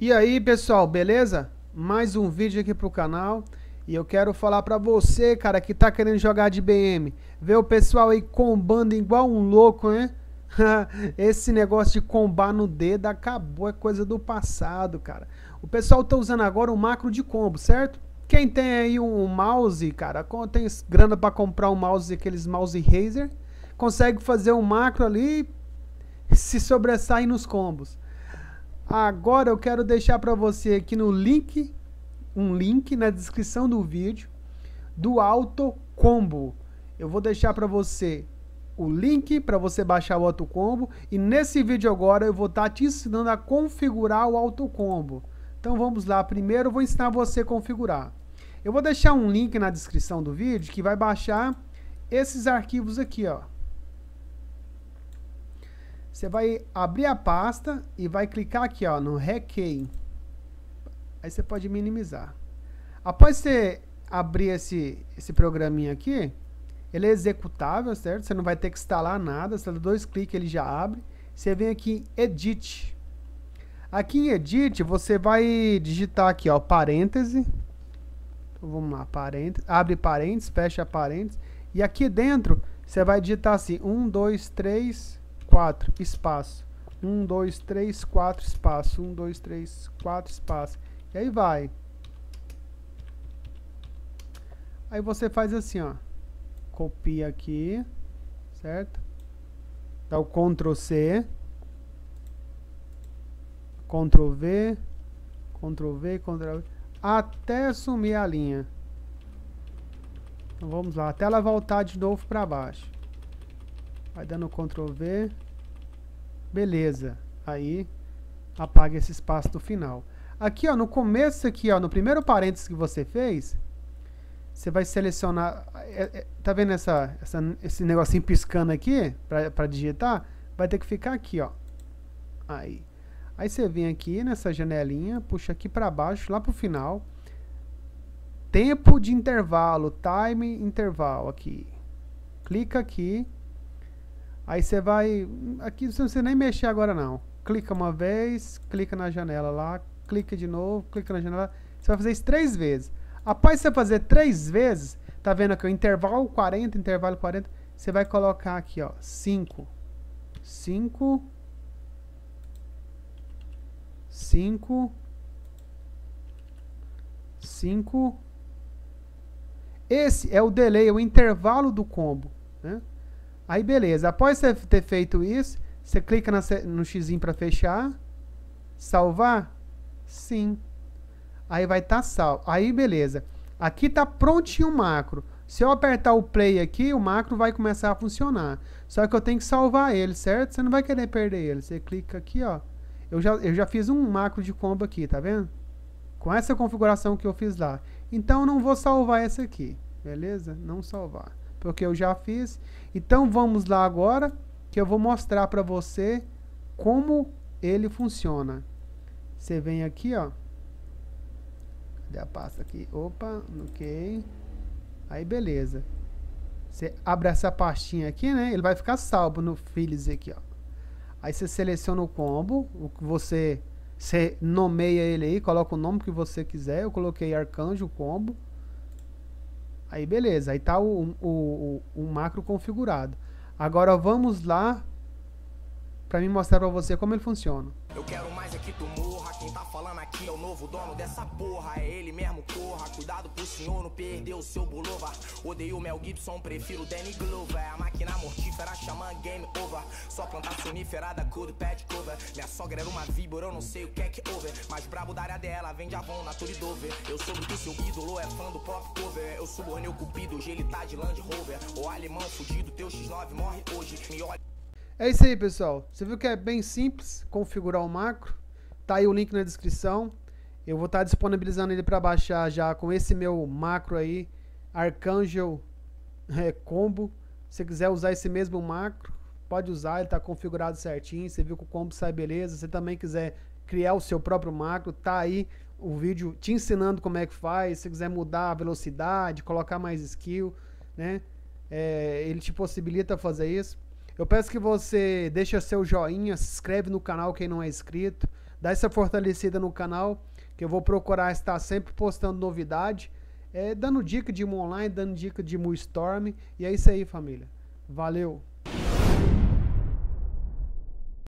E aí, pessoal, beleza? Mais um vídeo aqui pro canal. E eu quero falar pra você, cara, que tá querendo jogar de BM. Vê o pessoal aí combando igual um louco, né? Esse negócio de combar no dedo acabou, é coisa do passado, cara. O pessoal tá usando agora o um macro de combo, certo? Quem tem aí um mouse, cara, tem grana para comprar um mouse, aqueles mouse Razer, consegue fazer um macro ali se sobressair nos combos. Agora eu quero deixar para você aqui no link, um link na descrição do vídeo do Auto Combo. Eu vou deixar para você o link para você baixar o Auto Combo e nesse vídeo agora eu vou estar tá te ensinando a configurar o Auto Combo. Então vamos lá, primeiro eu vou ensinar você a configurar. Eu vou deixar um link na descrição do vídeo que vai baixar esses arquivos aqui, ó. Você vai abrir a pasta e vai clicar aqui ó, no Rekey. Aí você pode minimizar. Após você abrir esse, esse programinha aqui, ele é executável, certo? Você não vai ter que instalar nada, você dá dois cliques ele já abre. Você vem aqui em Edit. Aqui em Edit, você vai digitar aqui, ó, parêntese. Então, vamos lá, parêntese, abre parênteses, fecha parênteses. E aqui dentro, você vai digitar assim, 1, 2, 3, 4, espaço. 1, 2, 3, 4, espaço. 1, 2, 3, 4, espaço. E aí vai. Aí você faz assim, ó. Copia aqui, certo? Dá o Ctrl C. Ctrl V. Ctrl V, Ctrl V. Até sumir a linha. Então vamos lá, até ela voltar de novo para baixo. Vai dando Ctrl V. Beleza. Aí apaga esse espaço do final. Aqui, ó, no começo aqui, ó, no primeiro parênteses que você fez, você vai selecionar... É, é, tá vendo essa, essa, esse negocinho piscando aqui para digitar? Vai ter que ficar aqui, ó. Aí. Aí você vem aqui nessa janelinha, puxa aqui para baixo, lá pro final. Tempo de intervalo, time interval aqui. Clica aqui. Aí você vai. Hum, aqui você não precisa nem mexer agora não. Clica uma vez, clica na janela lá, clica de novo, clica na janela. Você vai fazer isso três vezes. Após você fazer três vezes, tá vendo aqui o intervalo 40, intervalo 40, você vai colocar aqui, ó, 5. 5 5 5 Esse é o delay, é o intervalo do combo, né? Aí beleza, após você ter feito isso, você clica no x para fechar, salvar, sim. Aí vai estar tá salvo. Aí beleza. Aqui está prontinho o macro. Se eu apertar o play aqui, o macro vai começar a funcionar. Só que eu tenho que salvar ele, certo? Você não vai querer perder ele. Você clica aqui, ó. Eu já, eu já fiz um macro de combo aqui, tá vendo? Com essa configuração que eu fiz lá. Então, eu não vou salvar essa aqui, beleza? Não salvar porque eu já fiz. Então vamos lá agora que eu vou mostrar para você como ele funciona. Você vem aqui, ó. Cadê a pasta aqui? Opa, ok. Aí beleza. Você abre essa pastinha aqui, né? Ele vai ficar salvo no Files aqui, ó. Aí você seleciona o combo, o que você, você nomeia ele aí, coloca o nome que você quiser. Eu coloquei Arcanjo Combo. Aí beleza, aí tá o, o, o, o macro configurado. Agora vamos lá para mim mostrar para você como ele funciona. Eu quero mais é que tu morra, quem tá falando aqui é o novo dono dessa porra, é ele mesmo, dado pro senhor não perder o seu bulova. Odeio Mel Gibson, prefiro Danny Glover. A máquina mortífera, game over. Só plantar cover. Minha sogra era uma víbora, eu não sei o que é que over. Mas brabo da área dela, vende Avon na Eu que seu ídolo é fã do pop cover. Eu subornei o cupido, hoje ele tá de Land Rover. O alemão fudido, teu X9 morre hoje. Me olha. É isso aí, pessoal. Você viu que é bem simples configurar o macro? Tá aí o link na descrição. Eu vou estar tá disponibilizando ele para baixar já com esse meu macro aí, Archangel é, Combo. Se você quiser usar esse mesmo macro, pode usar, ele está configurado certinho. Você viu que o combo sai beleza. Se você também quiser criar o seu próprio macro, tá aí o vídeo te ensinando como é que faz. Se quiser mudar a velocidade, colocar mais skill, né? É, ele te possibilita fazer isso. Eu peço que você deixe seu joinha, se inscreve no canal quem não é inscrito, dá essa fortalecida no canal que eu vou procurar estar sempre postando novidade, é, dando dica de Moonline, Online, dando dica de Moonstorm, Storm. E é isso aí, família. Valeu!